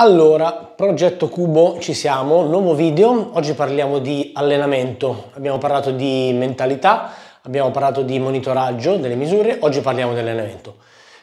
Allora, progetto Cubo, ci siamo, nuovo video, oggi parliamo di allenamento, abbiamo parlato di mentalità, abbiamo parlato di monitoraggio delle misure, oggi parliamo di allenamento.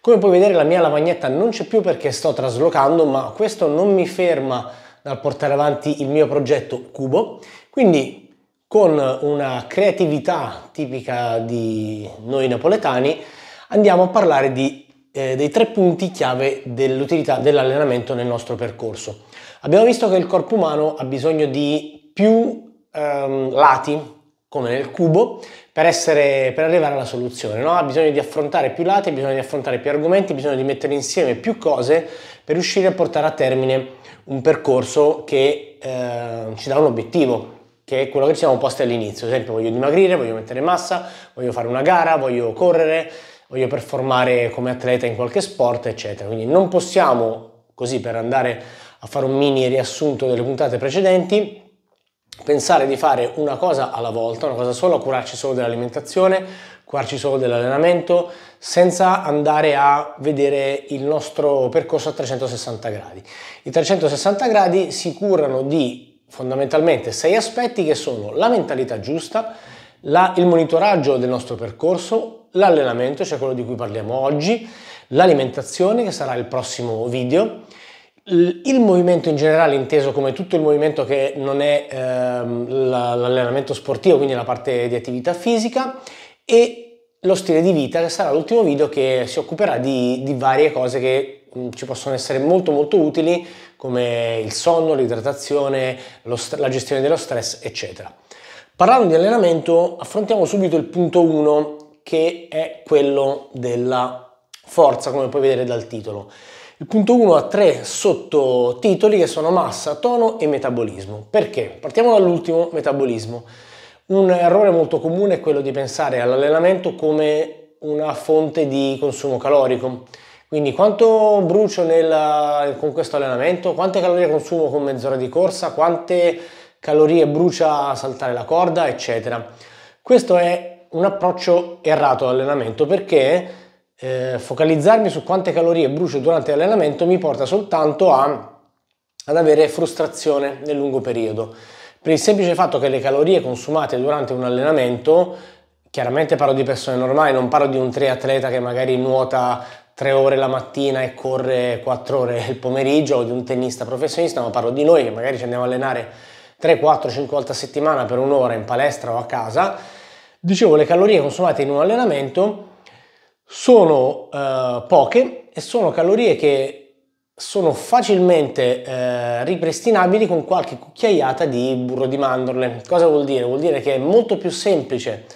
Come puoi vedere la mia lavagnetta non c'è più perché sto traslocando, ma questo non mi ferma dal portare avanti il mio progetto Cubo, quindi con una creatività tipica di noi napoletani andiamo a parlare di eh, dei tre punti chiave dell'utilità dell'allenamento nel nostro percorso. Abbiamo visto che il corpo umano ha bisogno di più ehm, lati, come nel cubo, per, essere, per arrivare alla soluzione. No? Ha bisogno di affrontare più lati, ha bisogno di affrontare più argomenti, ha bisogno di mettere insieme più cose per riuscire a portare a termine un percorso che eh, ci dà un obiettivo, che è quello che ci siamo posti all'inizio. Ad esempio, voglio dimagrire, voglio mettere massa, voglio fare una gara, voglio correre voglio performare come atleta in qualche sport, eccetera. Quindi non possiamo, così per andare a fare un mini riassunto delle puntate precedenti, pensare di fare una cosa alla volta, una cosa sola, curarci solo dell'alimentazione, curarci solo dell'allenamento, senza andare a vedere il nostro percorso a 360 gradi. I 360 gradi si curano di fondamentalmente sei aspetti che sono la mentalità giusta, la, il monitoraggio del nostro percorso, l'allenamento, cioè quello di cui parliamo oggi, l'alimentazione, che sarà il prossimo video, il movimento in generale inteso come tutto il movimento che non è ehm, l'allenamento sportivo, quindi la parte di attività fisica, e lo stile di vita, che sarà l'ultimo video che si occuperà di, di varie cose che ci possono essere molto molto utili come il sonno, l'idratazione, st- la gestione dello stress, eccetera. Parlando di allenamento, affrontiamo subito il punto 1 che è quello della forza, come puoi vedere dal titolo. Il punto 1 ha tre sottotitoli che sono massa, tono e metabolismo. Perché? Partiamo dall'ultimo, metabolismo. Un errore molto comune è quello di pensare all'allenamento come una fonte di consumo calorico. Quindi quanto brucio nel, con questo allenamento, quante calorie consumo con mezz'ora di corsa, quante calorie brucia saltare la corda, eccetera. Questo è un approccio errato all'allenamento perché eh, focalizzarmi su quante calorie brucio durante l'allenamento mi porta soltanto a, ad avere frustrazione nel lungo periodo. Per il semplice fatto che le calorie consumate durante un allenamento, chiaramente parlo di persone normali, non parlo di un triatleta che magari nuota 3 ore la mattina e corre 4 ore il pomeriggio o di un tennista professionista, ma parlo di noi che magari ci andiamo a allenare 3, 4, 5 volte a settimana per un'ora in palestra o a casa Dicevo, le calorie consumate in un allenamento sono eh, poche e sono calorie che sono facilmente eh, ripristinabili con qualche cucchiaiata di burro di mandorle. Cosa vuol dire? Vuol dire che è molto più semplice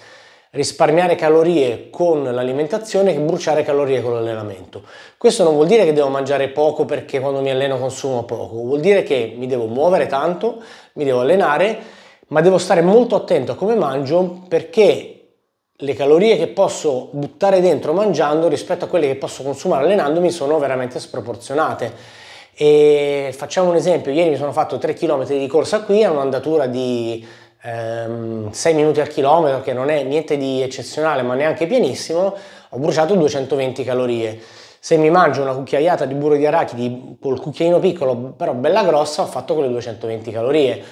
risparmiare calorie con l'alimentazione che bruciare calorie con l'allenamento. Questo non vuol dire che devo mangiare poco perché quando mi alleno consumo poco, vuol dire che mi devo muovere tanto, mi devo allenare ma devo stare molto attento a come mangio perché le calorie che posso buttare dentro mangiando rispetto a quelle che posso consumare allenandomi sono veramente sproporzionate. E facciamo un esempio, ieri mi sono fatto 3 km di corsa qui a un'andatura di ehm, 6 minuti al chilometro che non è niente di eccezionale ma neanche pienissimo, ho bruciato 220 calorie. Se mi mangio una cucchiaiata di burro di arachidi col cucchiaino piccolo però bella grossa ho fatto quelle 220 calorie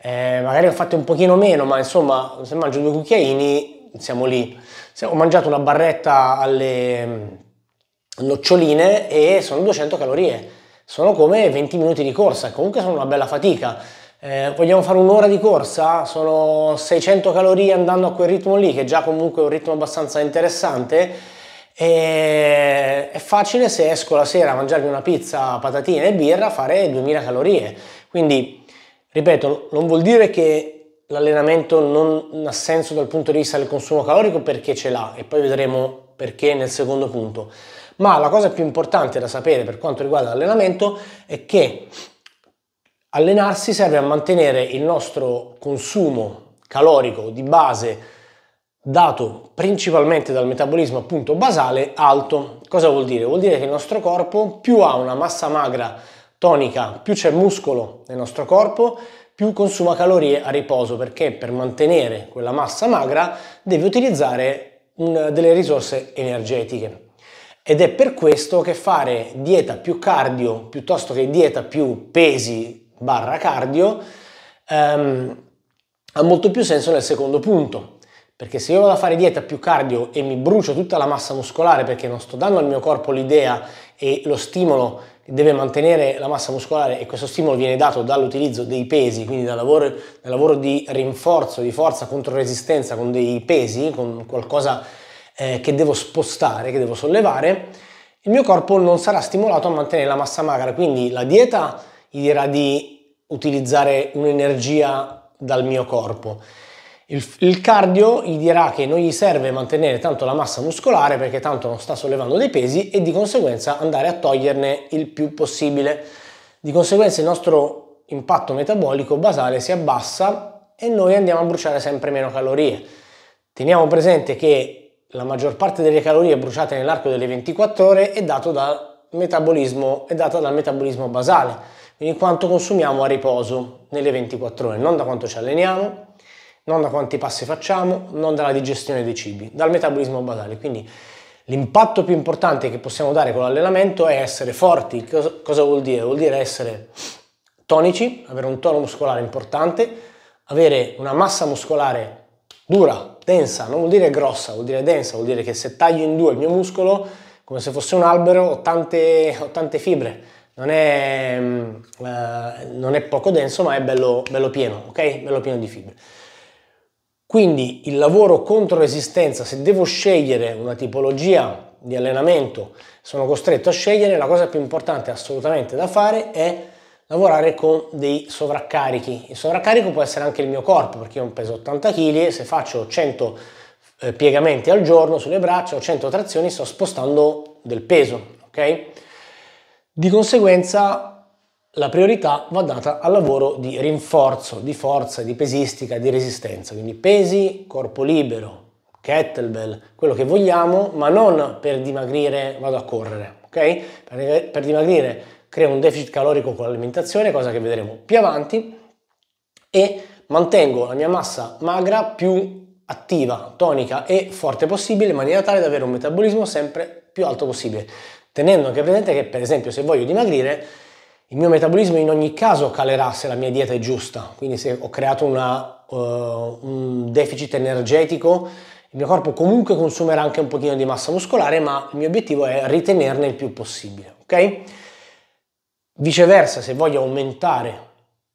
eh, magari ho fatto un pochino meno, ma insomma, se mangio due cucchiaini, siamo lì. Ho mangiato una barretta alle mm, noccioline e sono 200 calorie. Sono come 20 minuti di corsa, comunque sono una bella fatica. Eh, vogliamo fare un'ora di corsa? Sono 600 calorie andando a quel ritmo lì, che è già comunque un ritmo abbastanza interessante. E è facile se esco la sera a mangiarmi una pizza, patatine e birra, fare 2000 calorie. Quindi Ripeto, non vuol dire che l'allenamento non ha senso dal punto di vista del consumo calorico perché ce l'ha e poi vedremo perché nel secondo punto. Ma la cosa più importante da sapere per quanto riguarda l'allenamento è che allenarsi serve a mantenere il nostro consumo calorico di base dato principalmente dal metabolismo appunto basale alto. Cosa vuol dire? Vuol dire che il nostro corpo più ha una massa magra tonica, più c'è muscolo nel nostro corpo, più consuma calorie a riposo perché per mantenere quella massa magra deve utilizzare un, delle risorse energetiche. Ed è per questo che fare dieta più cardio piuttosto che dieta più pesi barra cardio ehm, ha molto più senso nel secondo punto, perché se io vado a fare dieta più cardio e mi brucio tutta la massa muscolare perché non sto dando al mio corpo l'idea e lo stimolo deve mantenere la massa muscolare e questo stimolo viene dato dall'utilizzo dei pesi, quindi dal lavoro, dal lavoro di rinforzo, di forza contro resistenza con dei pesi, con qualcosa eh, che devo spostare, che devo sollevare, il mio corpo non sarà stimolato a mantenere la massa magra, quindi la dieta gli dirà di utilizzare un'energia dal mio corpo il, il, cardio gli dirà che non gli serve mantenere tanto la massa muscolare perché tanto non sta sollevando dei pesi e di conseguenza andare a toglierne il più possibile. Di conseguenza il nostro impatto metabolico basale si abbassa e noi andiamo a bruciare sempre meno calorie. Teniamo presente che la maggior parte delle calorie bruciate nell'arco delle 24 ore è, dato dal metabolismo, è data dal metabolismo basale, quindi quanto consumiamo a riposo nelle 24 ore, non da quanto ci alleniamo, non da quanti passi facciamo, non dalla digestione dei cibi, dal metabolismo basale. Quindi l'impatto più importante che possiamo dare con l'allenamento è essere forti. Cosa vuol dire? Vuol dire essere tonici, avere un tono muscolare importante, avere una massa muscolare dura, densa, non vuol dire grossa, vuol dire densa, vuol dire che se taglio in due il mio muscolo, come se fosse un albero, ho tante, ho tante fibre. Non è, mm, eh, non è, poco denso, ma è bello, bello pieno, ok? Bello pieno di fibre. Quindi il lavoro contro resistenza, se devo scegliere una tipologia di allenamento, sono costretto a scegliere, la cosa più importante assolutamente da fare è lavorare con dei sovraccarichi. Il sovraccarico può essere anche il mio corpo, perché io peso 80 kg e se faccio 100 eh, piegamenti al giorno sulle braccia o 100 trazioni sto spostando del peso, ok? Di conseguenza la priorità va data al lavoro di rinforzo, di forza, di pesistica, di resistenza, quindi pesi, corpo libero, kettlebell, quello che vogliamo, ma non per dimagrire vado a correre, ok? Per, per dimagrire creo un deficit calorico con l'alimentazione, cosa che vedremo più avanti, e mantengo la mia massa magra più attiva, tonica e forte possibile in maniera tale da avere un metabolismo sempre più alto possibile, tenendo anche presente che per esempio se voglio dimagrire il mio metabolismo in ogni caso calerà se la mia dieta è giusta, quindi se ho creato una, uh, un deficit energetico, il mio corpo comunque consumerà anche un pochino di massa muscolare, ma il mio obiettivo è ritenerne il più possibile, ok? Viceversa, se voglio aumentare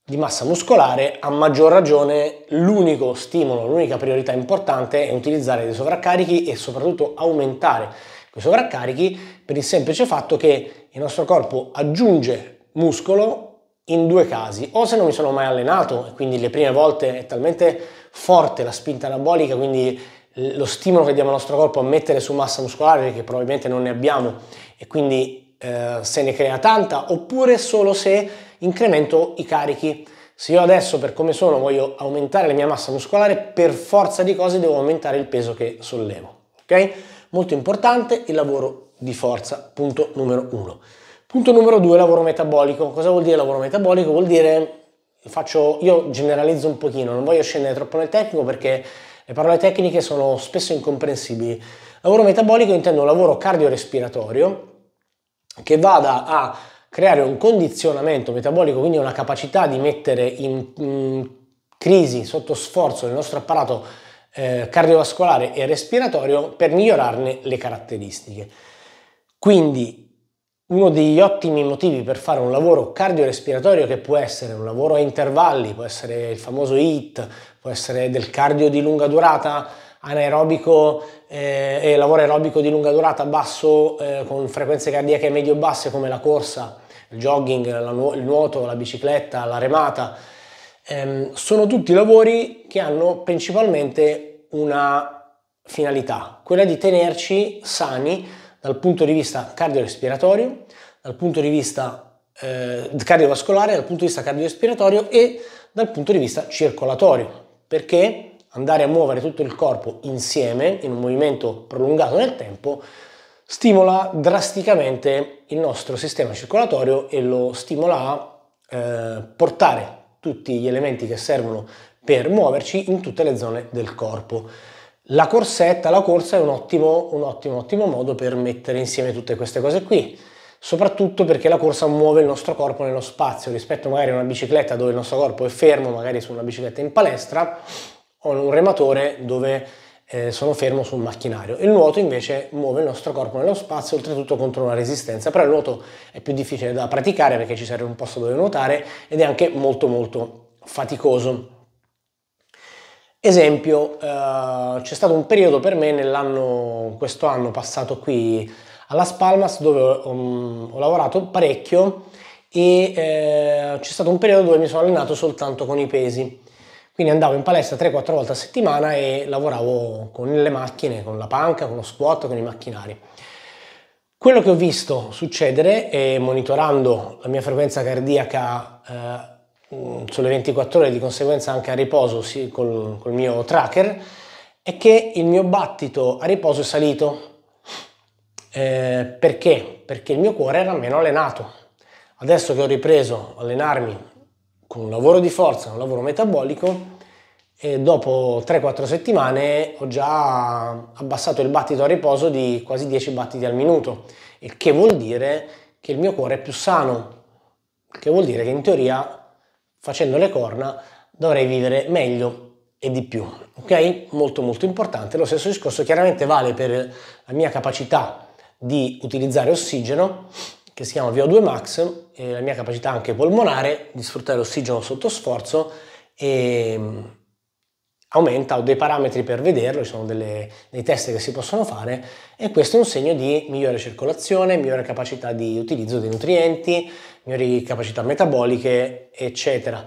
di massa muscolare, a maggior ragione l'unico stimolo, l'unica priorità importante è utilizzare dei sovraccarichi e soprattutto aumentare quei sovraccarichi per il semplice fatto che il nostro corpo aggiunge muscolo in due casi, o se non mi sono mai allenato e quindi le prime volte è talmente forte la spinta anabolica, quindi lo stimolo che diamo al nostro corpo a mettere su massa muscolare che probabilmente non ne abbiamo e quindi eh, se ne crea tanta, oppure solo se incremento i carichi. Se io adesso per come sono voglio aumentare la mia massa muscolare, per forza di cose devo aumentare il peso che sollevo. Ok? Molto importante il lavoro di forza, punto numero uno. Punto numero due, lavoro metabolico. Cosa vuol dire lavoro metabolico? Vuol dire, faccio, io generalizzo un pochino, non voglio scendere troppo nel tecnico perché le parole tecniche sono spesso incomprensibili. Lavoro metabolico intendo un lavoro cardiorespiratorio che vada a creare un condizionamento metabolico, quindi una capacità di mettere in, in crisi, sotto sforzo, il nostro apparato eh, cardiovascolare e respiratorio per migliorarne le caratteristiche. Quindi uno degli ottimi motivi per fare un lavoro cardiorespiratorio che può essere un lavoro a intervalli, può essere il famoso HIT, può essere del cardio di lunga durata, anaerobico eh, e lavoro aerobico di lunga durata basso eh, con frequenze cardiache medio-basse come la corsa, il jogging, la nu- il nuoto, la bicicletta, la remata, ehm, sono tutti lavori che hanno principalmente una finalità, quella di tenerci sani dal punto di vista cardiorespiratorio, dal punto di vista eh, cardiovascolare, dal punto di vista cardiorespiratorio e dal punto di vista circolatorio, perché andare a muovere tutto il corpo insieme in un movimento prolungato nel tempo stimola drasticamente il nostro sistema circolatorio e lo stimola a eh, portare tutti gli elementi che servono per muoverci in tutte le zone del corpo. La corsetta, la corsa è un ottimo, un ottimo, ottimo modo per mettere insieme tutte queste cose qui soprattutto perché la corsa muove il nostro corpo nello spazio rispetto magari a una bicicletta dove il nostro corpo è fermo, magari su una bicicletta in palestra o in un rematore dove eh, sono fermo su un macchinario. Il nuoto invece muove il nostro corpo nello spazio, oltretutto contro una resistenza, però il nuoto è più difficile da praticare perché ci serve un posto dove nuotare ed è anche molto molto faticoso. Esempio, eh, c'è stato un periodo per me nell'anno, questo anno passato qui alla Spalmas dove ho, um, ho, lavorato parecchio e eh, c'è stato un periodo dove mi sono allenato soltanto con i pesi. Quindi andavo in palestra 3-4 volte a settimana e lavoravo con le macchine, con la panca, con lo squat, con i macchinari. Quello che ho visto succedere e monitorando la mia frequenza cardiaca eh, mm, sulle 24 ore, di conseguenza anche a riposo sì, col, col mio tracker, è che il mio battito a riposo è salito eh, perché? Perché il mio cuore era meno allenato. Adesso che ho ripreso a allenarmi con un lavoro di forza, un lavoro metabolico, e dopo 3-4 settimane ho già abbassato il battito a riposo di quasi 10 battiti al minuto, il che vuol dire che il mio cuore è più sano, il che vuol dire che in teoria facendo le corna dovrei vivere meglio e di più, ok? Molto molto importante. Lo stesso discorso chiaramente vale per la mia capacità di utilizzare ossigeno che si chiama VO2 Max, la mia capacità anche polmonare di sfruttare l'ossigeno sotto sforzo e mm, aumenta, ho dei parametri per vederlo, ci sono delle, dei test che si possono fare e questo è un segno di migliore circolazione, migliore capacità di utilizzo dei nutrienti, migliori capacità metaboliche, eccetera.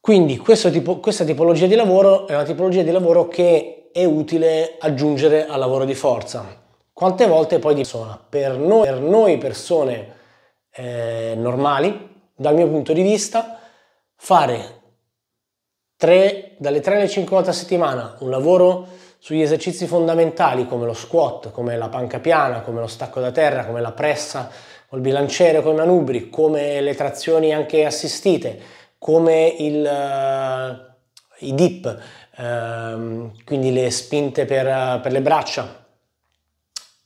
Quindi tipo, questa tipologia di lavoro è una tipologia di lavoro che è utile aggiungere al lavoro di forza quante volte poi di persona? Per noi, per noi persone eh, normali, dal mio punto di vista, fare tre, dalle 3 alle 5 volte a settimana un lavoro sugli esercizi fondamentali come lo squat, come la panca piana, come lo stacco da terra, come la pressa col bilanciere, con i manubri, come le trazioni anche assistite, come il, uh, i dip, uh, quindi le spinte per, uh, per le braccia,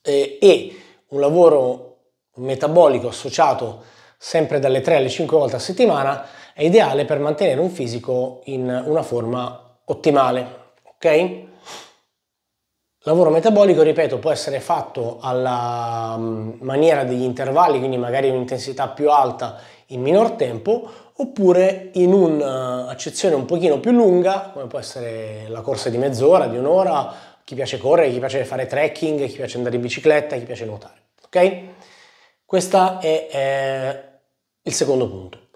eh, e un lavoro metabolico associato sempre dalle 3 alle 5 volte a settimana è ideale per mantenere un fisico in una forma ottimale, ok? Lavoro metabolico, ripeto, può essere fatto alla mm, maniera degli intervalli, quindi magari un'intensità più alta in minor tempo, oppure in un'accezione eh, un pochino più lunga, come può essere la corsa di mezz'ora, di un'ora chi piace correre, chi piace fare trekking, chi piace andare in bicicletta, chi piace nuotare. Ok? Questo è eh, il secondo punto.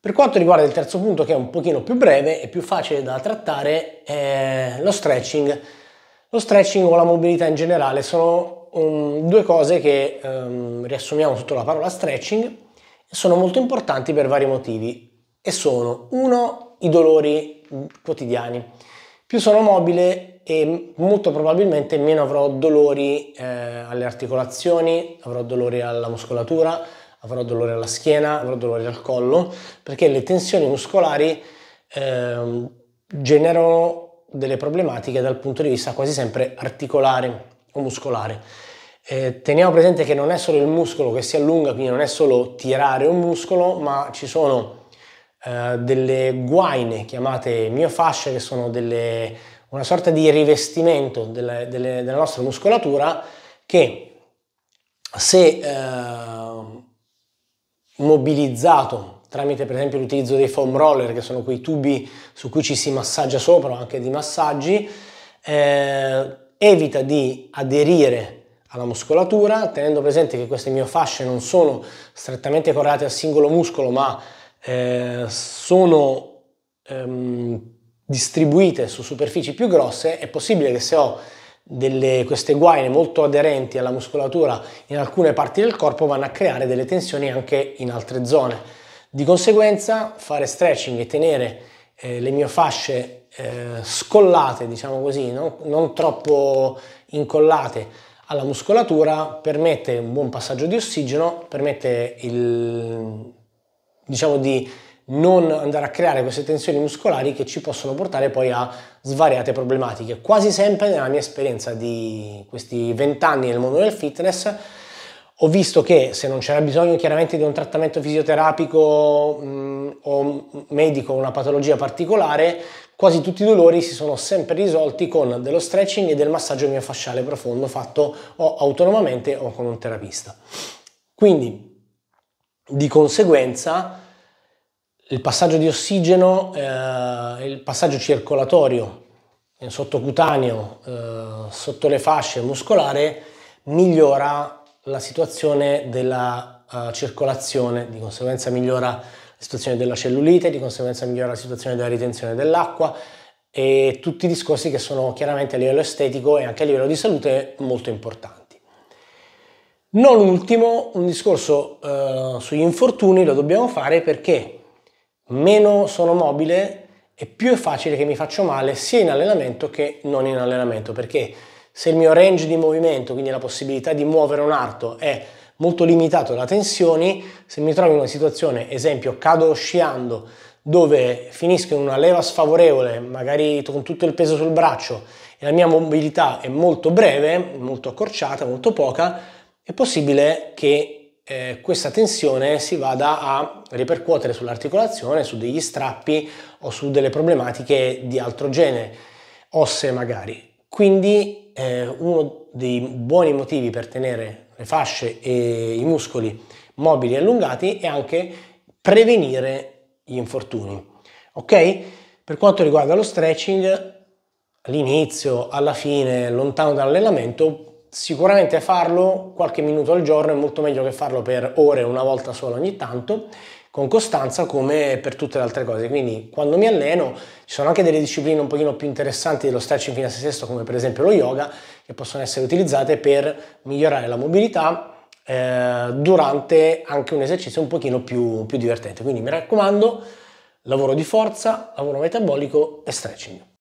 Per quanto riguarda il terzo punto, che è un pochino più breve e più facile da trattare, è lo stretching. Lo stretching o la mobilità in generale sono um, due cose che um, riassumiamo sotto la parola stretching e sono molto importanti per vari motivi. E sono, uno, i dolori quotidiani. Più sono mobile e molto probabilmente meno avrò dolori eh, alle articolazioni, avrò dolori alla muscolatura, avrò dolore alla schiena, avrò dolori al collo, perché le tensioni muscolari eh, generano delle problematiche dal punto di vista quasi sempre articolare o muscolare. Eh, teniamo presente che non è solo il muscolo che si allunga, quindi non è solo tirare un muscolo, ma ci sono eh, delle guaine chiamate miofasce, che sono delle una sorta di rivestimento della, delle, della nostra muscolatura che se eh, mobilizzato tramite per esempio l'utilizzo dei foam roller che sono quei tubi su cui ci si massaggia sopra o anche di massaggi eh, evita di aderire alla muscolatura tenendo presente che queste mie fasce non sono strettamente correlate al singolo muscolo ma eh, sono ehm, distribuite su superfici più grosse, è possibile che se ho delle, queste guaine molto aderenti alla muscolatura in alcune parti del corpo vanno a creare delle tensioni anche in altre zone. Di conseguenza fare stretching e tenere eh, le mie fasce eh, scollate, diciamo così, no? non troppo incollate alla muscolatura, permette un buon passaggio di ossigeno, permette il, diciamo di non andare a creare queste tensioni muscolari che ci possono portare poi a svariate problematiche. Quasi sempre nella mia esperienza di questi vent'anni nel mondo del fitness ho visto che se non c'era bisogno chiaramente di un trattamento fisioterapico mh, mm, o medico, una patologia particolare, quasi tutti i dolori si sono sempre risolti con dello stretching e del massaggio miofasciale profondo fatto o autonomamente o con un terapista. Quindi di conseguenza il passaggio di ossigeno, eh, il passaggio circolatorio sottocutaneo, eh, sotto le fasce muscolare, migliora la situazione della eh, circolazione, di conseguenza migliora la situazione della cellulite, di conseguenza migliora la situazione della ritenzione dell'acqua e tutti i discorsi che sono chiaramente a livello estetico e anche a livello di salute molto importanti. Non ultimo, un discorso eh, sugli infortuni lo dobbiamo fare perché meno sono mobile e più è facile che mi faccio male sia in allenamento che non in allenamento, perché se il mio range di movimento, quindi la possibilità di muovere un arto, è molto limitato da tensioni, se mi trovo in una situazione, esempio, cado sciando, dove finisco in una leva sfavorevole, magari con tutto il peso sul braccio e la mia mobilità è molto breve, molto accorciata, molto poca, è possibile che eh, questa tensione si vada a ripercuotere sull'articolazione, su degli strappi o su delle problematiche di altro genere, osse magari. Quindi eh, uno dei buoni motivi per tenere le fasce e i muscoli mobili e allungati è anche prevenire gli infortuni. Ok? Per quanto riguarda lo stretching, all'inizio, alla fine, lontano dall'allenamento, Sicuramente farlo qualche minuto al giorno è molto meglio che farlo per ore una volta sola ogni tanto, con costanza come per tutte le altre cose. Quindi quando mi alleno ci sono anche delle discipline un pochino più interessanti dello stretching fino a se stesso, come per esempio lo yoga, che possono essere utilizzate per migliorare la mobilità eh, durante anche un esercizio un pochino più, più divertente. Quindi mi raccomando, lavoro di forza, lavoro metabolico e stretching.